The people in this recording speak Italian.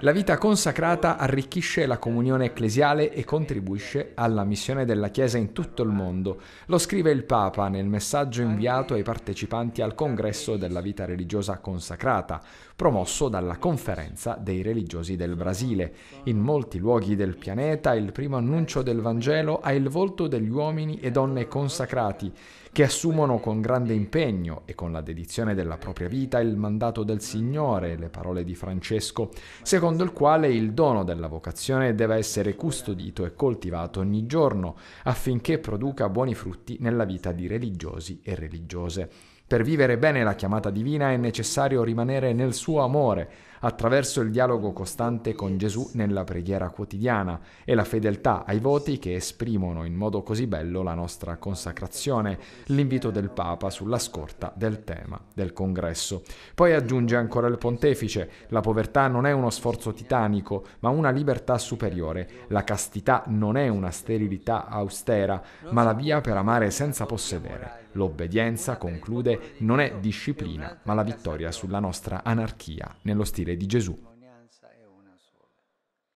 La vita consacrata arricchisce la comunione ecclesiale e contribuisce alla missione della Chiesa in tutto il mondo. Lo scrive il Papa nel messaggio inviato ai partecipanti al congresso della vita religiosa consacrata, promosso dalla Conferenza dei religiosi del Brasile. In molti luoghi del pianeta il primo annuncio del Vangelo ha il volto degli uomini e donne consacrati, che assumono con grande impegno e con la dedizione della propria vita il mandato del Signore, le parole di Francesco secondo il quale il dono della vocazione deve essere custodito e coltivato ogni giorno affinché produca buoni frutti nella vita di religiosi e religiose. Per vivere bene la chiamata divina è necessario rimanere nel suo amore, attraverso il dialogo costante con Gesù nella preghiera quotidiana e la fedeltà ai voti che esprimono in modo così bello la nostra consacrazione, l'invito del Papa sulla scorta del tema del congresso. Poi aggiunge ancora il pontefice, la povertà non è uno sforzo titanico, ma una libertà superiore, la castità non è una sterilità austera, ma la via per amare senza possedere. L'obbedienza, conclude, non è disciplina, ma la vittoria sulla nostra anarchia nello stile di Gesù.